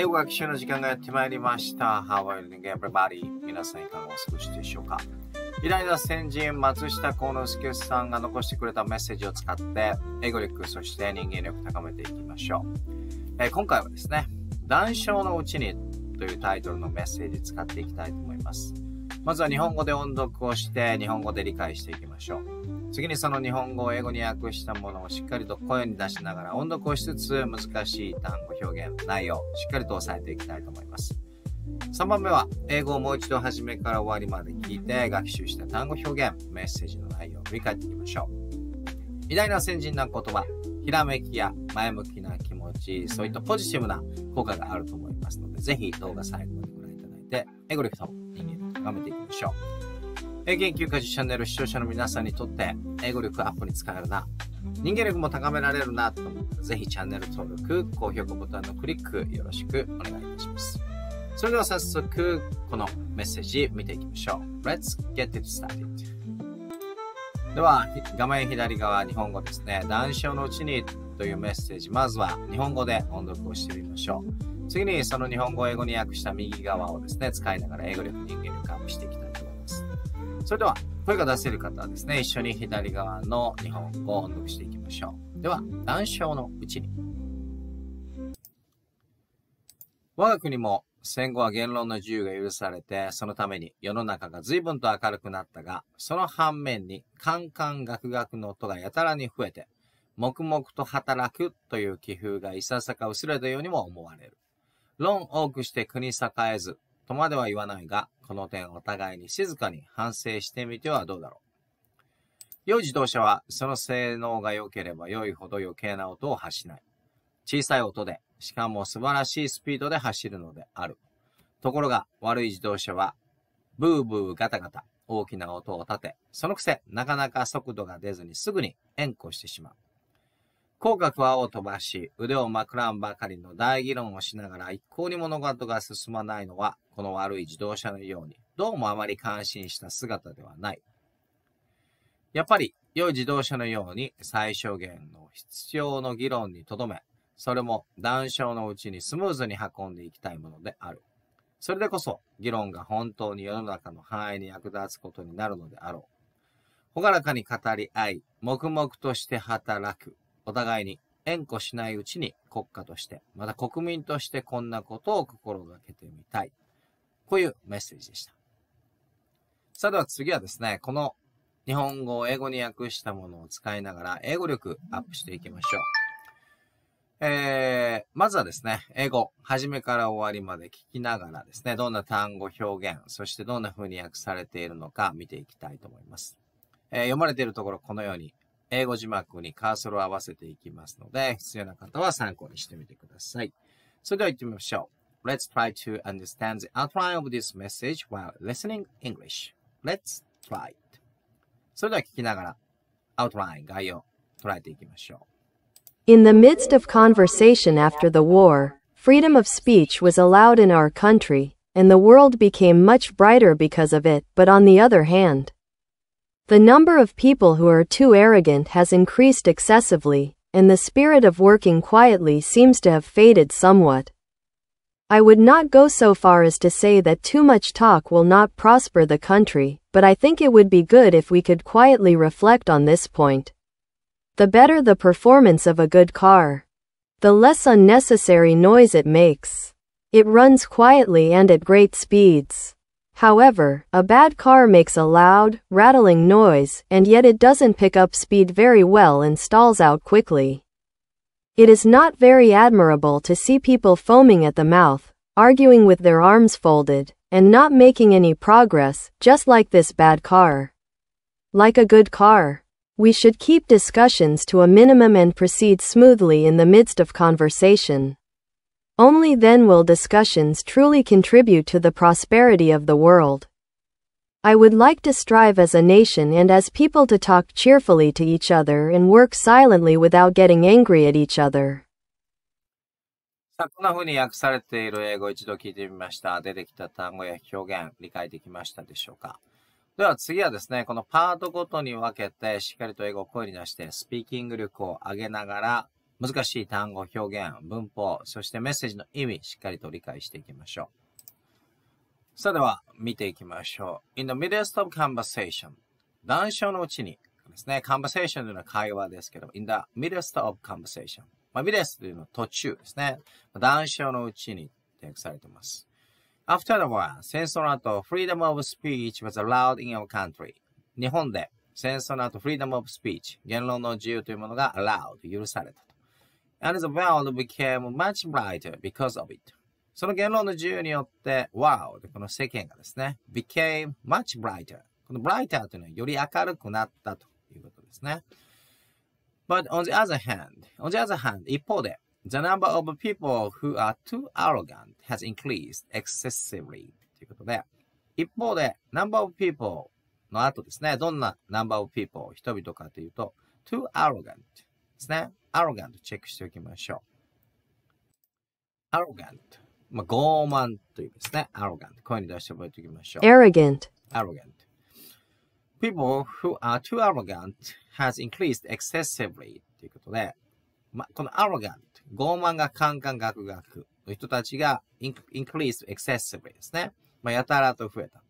英語学習の時間がやってまいりました。How are you doing, everybody? 皆さんいかがお過ごしでしょうかイライラ先人、松下幸之助さんが残してくれたメッセージを使って、英語力、そして人間力高めていきましょう。えー、今回はですね、談笑のうちにというタイトルのメッセージ使っていきたいと思います。まずは日本語で音読をして、日本語で理解していきましょう。次にその日本語を英語に訳したものをしっかりと声に出しながら音読をしつつ難しい単語表現、内容、しっかりと押さえていきたいと思います。3番目は、英語をもう一度初めから終わりまで聞いて学習した単語表現、メッセージの内容を振り返っていきましょう。偉大な先人な言葉、ひらめきや前向きな気持ち、そういったポジティブな効果があると思いますので、ぜひ動画最後までご覧いただいて、英語力と人間を高めていきましょう。英研究家事チャンネル視聴者の皆さんにとって英語力アップに使えるな、人間力も高められるなと思ったら、ぜひチャンネル登録、高評価ボタンのクリックよろしくお願いいたします。それでは早速、このメッセージ見ていきましょう。Let's get it started. では、画面左側、日本語ですね。談笑のうちにというメッセージ。まずは日本語で音読をしてみましょう。次にその日本語を英語に訳した右側をですね、使いながら英語力、人間力アップしていきそれでは、声が出せる方はですね、一緒に左側の日本語を音読していきましょう。では、談笑のうちに。我が国も戦後は言論の自由が許されて、そのために世の中が随分と明るくなったが、その反面にカンカンガクガクの音がやたらに増えて、黙々と働くという気風がいささか薄れたようにも思われる。論多くして国栄えず、とまでは言わないが、この点お互いに静かに反省してみてはどうだろう。良い自動車は、その性能が良ければ良いほど余計な音を発しない。小さい音で、しかも素晴らしいスピードで走るのである。ところが、悪い自動車は、ブーブーガタガタ、大きな音を立て、そのくせ、なかなか速度が出ずにすぐに変更してしまう。口角は青飛ばし、腕をまくらんばかりの大議論をしながら一向に物事が進まないのは、この悪い自動車のように、どうもあまり感心した姿ではない。やっぱり、良い自動車のように最小限の必要の議論にとどめ、それも談笑のうちにスムーズに運んでいきたいものである。それでこそ、議論が本当に世の中の範囲に役立つことになるのであろう。ほがらかに語り合い、黙々として働く。お互いに援護しないうちに国家として、また国民としてこんなことを心がけてみたい。こういうメッセージでした。さあでは次はですね、この日本語を英語に訳したものを使いながら英語力アップしていきましょう。えー、まずはですね、英語、初めから終わりまで聞きながらですね、どんな単語表現、そしてどんな風に訳されているのか見ていきたいと思います。えー、読まれているところ、このように英語字幕にカーソルを合わせていきますので、必要な方は参考にしてみてください。それでは行ってみましょう。Let's try to understand the outline of this message while listening English.Let's try it. それでは聞きながら、outline the midst of conversation after the war, freedom of speech was allowed in our country, and the world became much brighter because of it, but on the other hand, the number of people who are too arrogant has increased excessively, and the spirit of working quietly seems to have faded somewhat. I would not go so far as to say that too much talk will not prosper the country, but I think it would be good if we could quietly reflect on this point. The better the performance of a good car, the less unnecessary noise it makes. It runs quietly and at great speeds. However, a bad car makes a loud, rattling noise, and yet it doesn't pick up speed very well and stalls out quickly. It is not very admirable to see people foaming at the mouth, arguing with their arms folded, and not making any progress, just like this bad car. Like a good car, we should keep discussions to a minimum and proceed smoothly in the midst of conversation. Only then will discussions truly contribute to the prosperity of the world. I would like to strive as a nation and as people to talk cheerfully to each other and work silently without getting angry at each other. さあ、こんな風に訳されている英語を一度聞いてみました。出てきた単語や表現、理解できましたでしょうかでは次はですね、このパートごとに分けて、しっかりと英語を声に出して、スピーキング力を上げながら、難しい単語、表現、文法、そしてメッセージの意味、しっかりと理解していきましょう。それでは、見ていきましょう。In the midst of conversation. 談笑のうちにですね、conversation というのは会話ですけど、in the midst of conversation。まあ、midst というのは途中ですね。談笑のうちに訳されています。After the war, 戦争の後、freedom of speech was allowed in our country. 日本で戦争の後、freedom of speech、言論の自由というものが allowed、許された。and the world became much brighter because of it. その言論の自由によって、wow! この世間がですね、became much brighter. この brighter というのはより明るくなったということですね。But on the other hand, on the other hand, 一方で、the number of people who are too arrogant has increased excessively ということで、一方で、number of people の後ですね、どんな number of people 人々かというと、too arrogant ね。arrogant チェックしておきましょう。arrogant。まあ、傲慢というですね。arrogant。声に出して覚えておきましょう。arrogant。arrogant。People who are too arrogant has increased excessively ということで、まあ、この arrogant、傲慢がカンカンガクガクの人たちが increased excessively ですね。まあ、やたらと増えたと。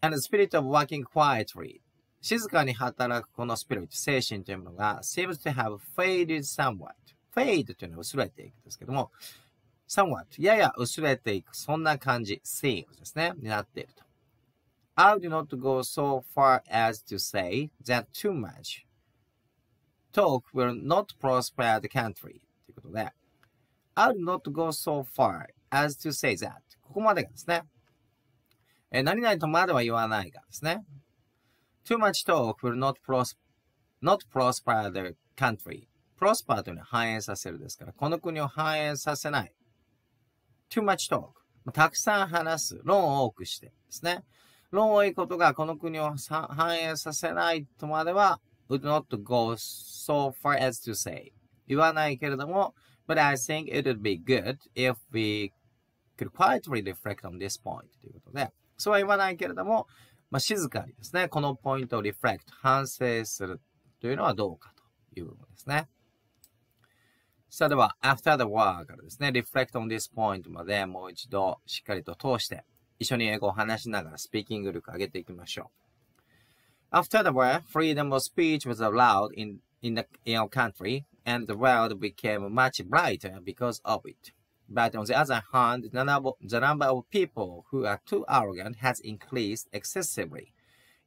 and the spirit of working quietly 静かに働くこのスピリット、精神というものが seems to have faded somewhat. fade というのは薄れていくんですけども、somewhat, ですね、になっていると。I would not go so far as to say that too much talk will not prosper the country ということで、I would not go so far as to say that ここまでがですね、え何々とまでは言わないがですね、too much talk will not, pros not prosper the country. prosper というのは反映させるですから、この国を反映させない。too much talk。たくさん話す。論を多くしてですね。論多いことがこの国を反映させないとまでは、would not go so far as to say. 言わないけれども、but I think it would be good if we could quietly reflect on this point ということで、そうは言わないけれども、まあ、静かにですね、このポイントをリフレクト、反省するというのはどうかという部分ですね。さあでは、after the war からですね、reflect on this point までもう一度しっかりと通して、一緒に英語を話しながらスピーキング力を上げていきましょう。After the war, freedom of speech was allowed in, in, the, in our country and the world became much brighter because of it. But on the other hand, the number, the number of people who are too arrogant has increased excessively,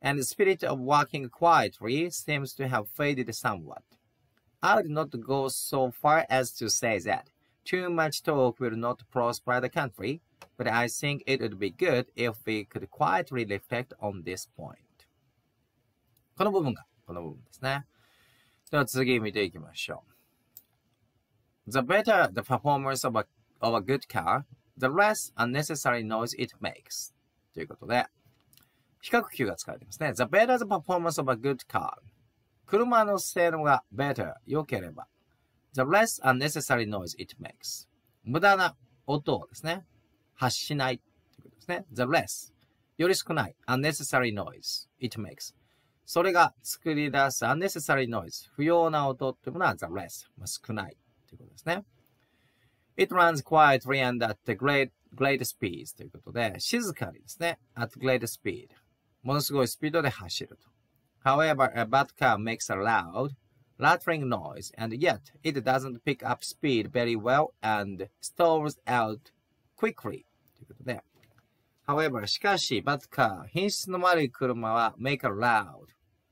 and the spirit of working quietly seems to have faded somewhat. I would not go so far as to say that too much talk will not prosper the country, but I think it would be good if we could quietly reflect on this point. この部分が、この部分ですね。では次見ていきましょう。The better the performance of a of a good car, the less unnecessary noise it makes. ということで、比較級が使われてますね。The better the performance of a good car. 車の性能が better、良ければ。The less unnecessary noise it makes. 無駄な音をですね、発しないということですね。The less より少ない unnecessary noise it makes それが作り出す unnecessary noise 不要な音というものは the less 少ないということですね。It runs quietly and at a great, great speed ということで、静かにですね、at great speed。ものすごいスピードで走ると。However, a bad car makes a loud, rattling noise, and yet it doesn't pick up speed very well and stalls out quickly. ということで。However, しかし、バッカー、品質の悪い車は make a loud,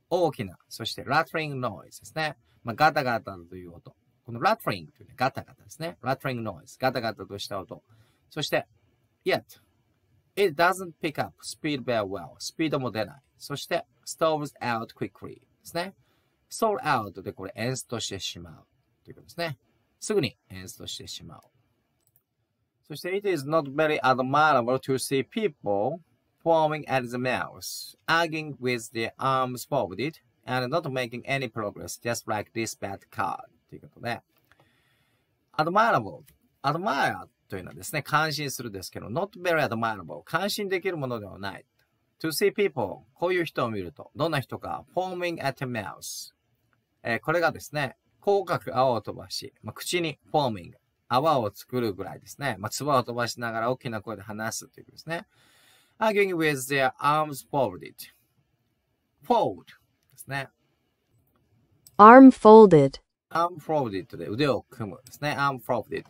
大きな、そして rattling noise ですね。まあ、ガタガタという音。rattling, このラットリングという、ね、ガタガタですね。ラットリングノイズ。ガタガタとした音。そして、yet, it doesn't pick up speed very well. スピードも出ない。そして、storms out quickly ですね。sold out でこれ演出してしまうということですね。すぐに演出してしまう。そして、it is not very admirable to see people forming at the mouth, arguing with their arms folded, and not making any progress, just like this bad card. ということで、admirable, admire というのはですね、感心するですけど、not very admirable, 感心できるものではない。to see people, こういう人を見ると、どんな人か、forming at the mouth、えー、これがですね、口角泡を飛ばし、まあ、口に forming、泡を作るぐらいですね。まあ、唾を飛ばしながら大きな声で話すということですね。arguing with their arms folded. fold ですね。arm folded arm folded で腕を組むですね。arm folded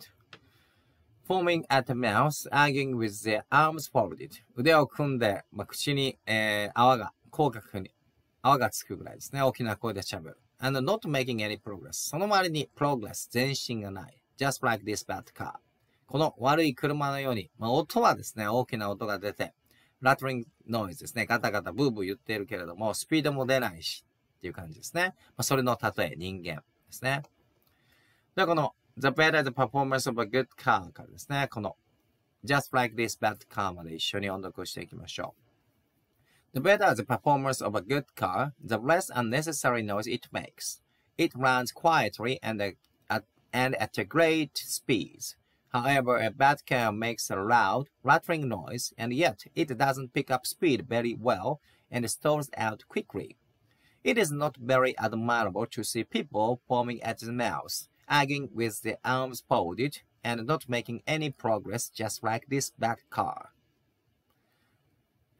foaming at the mouth, arguing with t h e i arms folded 腕を組んで、まあ、口に、えー、泡が、口角に泡がつくぐらいですね。大きな声で喋る。and not making any progress その周りに progress 前進がない。just like this bad car この悪い車のように、まあ、音はですね、大きな音が出て、ラトリングノイズですね。ガタガタブーブー言っているけれども、スピードも出ないし、っていう感じですね。まあ、それの例え、人間。ですね。では、この The better the performance of a good car からですね、この just like this bad car まで一緒に音読していきましょう。The better the performance of a good car, the less unnecessary noise it makes. It runs quietly and at, and at a great speed. However, a bad car makes a loud, rattling noise, and yet it doesn't pick up speed very well and stalls out quickly. It is not very admirable to see people forming at the mouth, arguing with the arms folded, and not making any progress just like this bad car.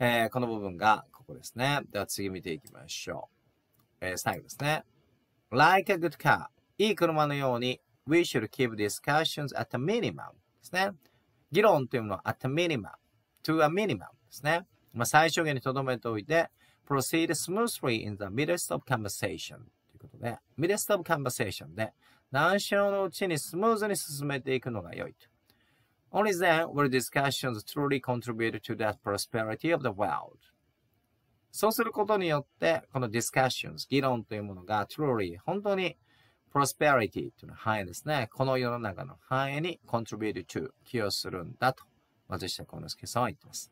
えー、この部分がここですね。では次見ていきましょう。えー、最後ですね。Like a good car. いい車のように We should keep discussions at a minimum ですね。議論というものは at a minimum, to a minimum ですね。まあ、最小限に留めておいて、proceed smoothly in the midst of conversation ということで、midst of conversation で、何しろのうちにスムーズに進めていくのが良いと。Only then will discussions truly contribute to that prosperity of the world. そうすることによって、この discussions、議論というものが truly、本当に prosperity というのは繁ですね。この世の中の範囲に contribute to 寄与するんだと、松下幸之助さんは言っています。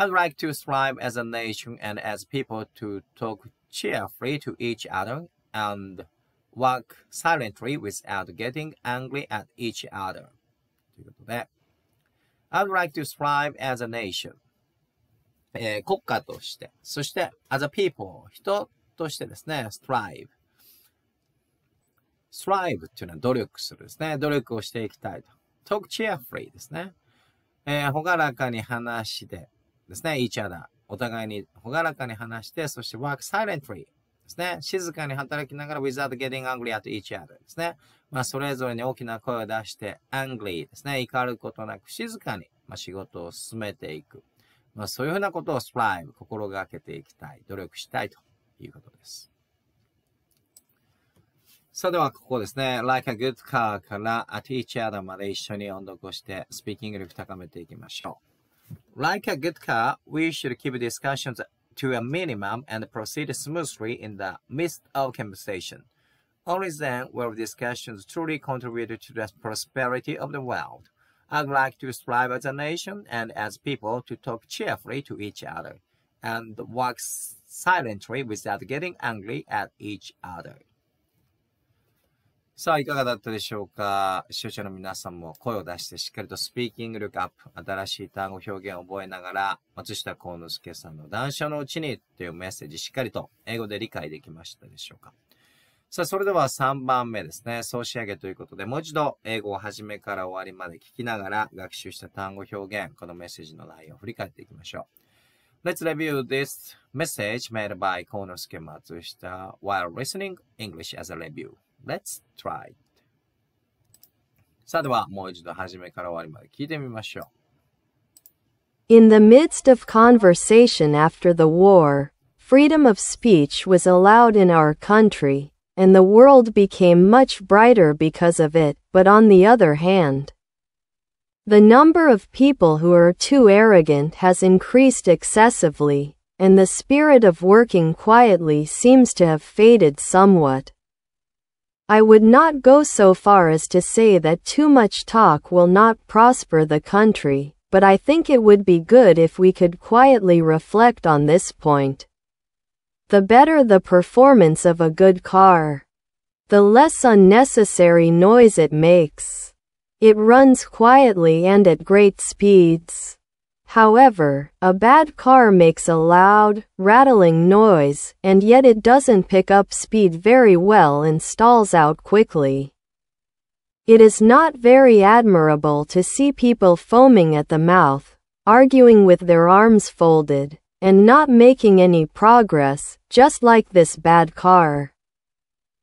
I'd like to strive as a nation and as people to talk cheerfully to each other and work silently without getting angry at each other. I'd like to strive as a nation. えー、国家として、そして eh, as a people、人としてですね、strive。strive っていうのは努力するですね。努力をしていきたいと。talk cheerfully ですね。えー、ほがらかに話して、ですね。each other。お互いに朗らかに話して、そして work silently ですね。静かに働きながら without getting angry at each other ですね。まあ、それぞれに大きな声を出して angry ですね。怒ることなく静かに、まあ、仕事を進めていく。まあ、そういうふうなことを strive 心がけていきたい。努力したいということです。さあではここですね。like a good car から at each other まで一緒に音読をしてスピーキング力高めていきましょう。Like a good car, we should keep discussions to a minimum and proceed smoothly in the midst of conversation. Only then will discussions truly contribute to the prosperity of the world. I'd like to strive as a nation and as people to talk cheerfully to each other and work silently without getting angry at each other. さあ、いかがだったでしょうか視聴者の皆さんも声を出してしっかりとスピーキング力アップ、新しい単語表現を覚えながら、松下幸之助さんの談笑のうちにというメッセージ、しっかりと英語で理解できましたでしょうかさあ、それでは3番目ですね。総仕上げということで、もう一度英語を始めから終わりまで聞きながら、学習した単語表現、このメッセージの内容を振り返っていきましょう。Let's review this message made by 幸之助松下 while listening English as a review. Let's try. さあではもう一度初めから終わりまで聞いてみましょう。In the midst of conversation after the war, freedom of speech was allowed in our country, and the world became much brighter because of it, but on the other hand, the number of people who are too arrogant has increased excessively, and the spirit of working quietly seems to have faded somewhat. I would not go so far as to say that too much talk will not prosper the country, but I think it would be good if we could quietly reflect on this point. The better the performance of a good car, the less unnecessary noise it makes. It runs quietly and at great speeds. However, a bad car makes a loud, rattling noise, and yet it doesn't pick up speed very well and stalls out quickly. It is not very admirable to see people foaming at the mouth, arguing with their arms folded, and not making any progress, just like this bad car.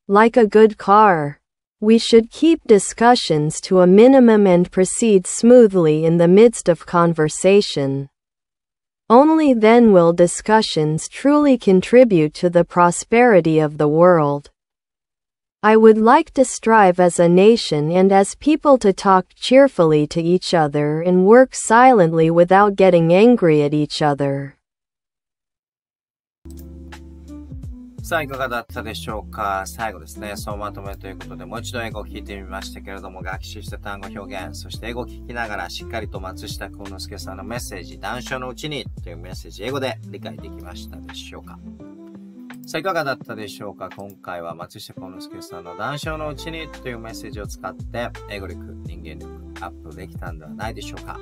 Like a good car. We should keep discussions to a minimum and proceed smoothly in the midst of conversation. Only then will discussions truly contribute to the prosperity of the world. I would like to strive as a nation and as people to talk cheerfully to each other and work silently without getting angry at each other. さあ、いかがだったでしょうか最後ですね、総まとめということで、もう一度英語を聞いてみましたけれども、学習した単語表現、そして英語を聞きながら、しっかりと松下幸之助さんのメッセージ、談笑のうちにというメッセージ、英語で理解できましたでしょうかさあ、いかがだったでしょうか今回は松下幸之助さんの談笑のうちにというメッセージを使って、英語力、人間力、アップできたんではないでしょうか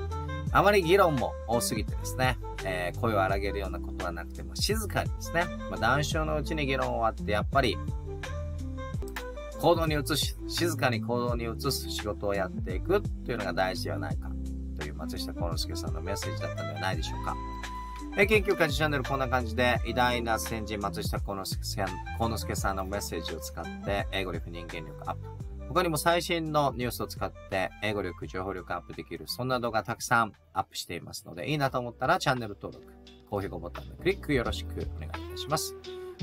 あまり議論も多すぎてですね、えー、声を荒げるようなことはなくても静かにですね、まあ、談笑のうちに議論終わって、やっぱり行動に移し、静かに行動に移す仕事をやっていくというのが大事ではないかという松下幸之助さんのメッセージだったのではないでしょうか。え研究家事チャンネルこんな感じで偉大な先人松下幸之助さんのメッセージを使って英語力人間力アップ他にも最新のニュースを使って英語力、情報力アップできる、そんな動画たくさんアップしていますので、いいなと思ったらチャンネル登録、高評価ボタンのクリックよろしくお願いいたします。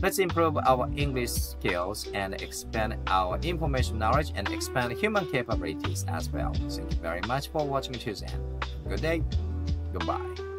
Let's improve our English skills and expand our information knowledge and expand human capabilities as well. Thank you very much for watching t u e s the end. Good day. Goodbye.